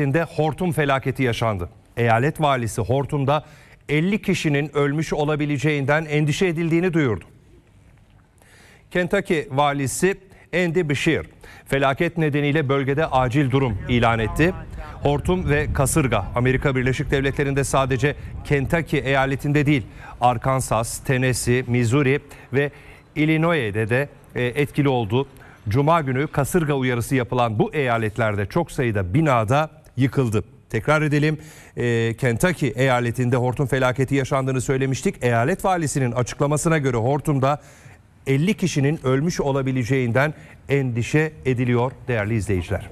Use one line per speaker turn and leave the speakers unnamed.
eyaletinde hortum felaketi yaşandı. Eyalet valisi hortumda 50 kişinin ölmüş olabileceğinden endişe edildiğini duyurdu. Kentucky valisi Andy Beshear felaket nedeniyle bölgede acil durum ilan etti. Hortum ve kasırga Amerika Birleşik Devletleri'nde sadece Kentucky eyaletinde değil, Arkansas, Tennessee, Missouri ve Illinois'de de e, etkili oldu. Cuma günü kasırga uyarısı yapılan bu eyaletlerde çok sayıda binada yıkıldı. Tekrar edelim. E, Kentucky eyaletinde hortum felaketi yaşandığını söylemiştik. Eyalet valisinin açıklamasına göre hortumda 50 kişinin ölmüş olabileceğinden endişe ediliyor değerli izleyiciler.